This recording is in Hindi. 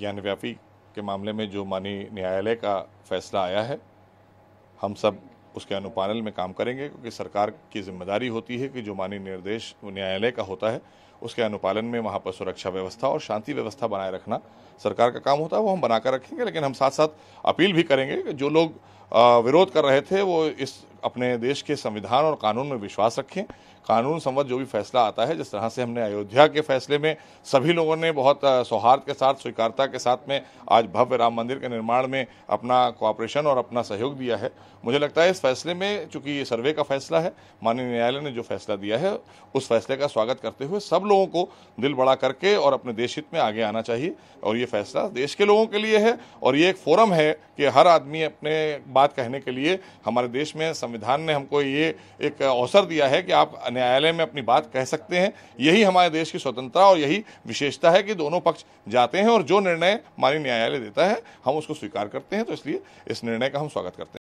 ज्ञानव्यापी के मामले में जो माननीय न्यायालय का फैसला आया है हम सब उसके अनुपालन में काम करेंगे क्योंकि सरकार की जिम्मेदारी होती है कि जो माननीय निर्देश न्यायालय का होता है उसके अनुपालन में वहाँ पर सुरक्षा व्यवस्था और शांति व्यवस्था बनाए रखना सरकार का काम होता है वो हम बनाकर रखेंगे लेकिन हम साथ साथ अपील भी करेंगे कि जो लोग विरोध कर रहे थे वो इस अपने देश के संविधान और कानून में विश्वास रखें कानून संबंध जो भी फैसला आता है जिस तरह से हमने अयोध्या के फैसले में सभी लोगों ने बहुत सौहार्द के साथ स्वीकारता के साथ में आज भव्य राम मंदिर के निर्माण में अपना कोऑपरेशन और अपना सहयोग दिया है मुझे लगता है इस फैसले में चूंकि ये सर्वे का फैसला है माननीय न्यायालय ने जो फैसला दिया है उस फैसले का स्वागत करते हुए सब लोगों को दिल बड़ा करके और अपने देश हित में आगे आना चाहिए और ये फैसला देश के लोगों के लिए है और ये एक फोरम है कि हर आदमी अपने बात कहने के लिए हमारे देश में संविधान ने हमको ये एक अवसर दिया है कि आप न्यायालय में अपनी बात कह सकते हैं यही हमारे देश की स्वतंत्रता और यही विशेषता है कि दोनों पक्ष जाते हैं और जो निर्णय माननीय न्यायालय देता है हम उसको स्वीकार करते हैं तो इसलिए इस निर्णय का हम स्वागत करते हैं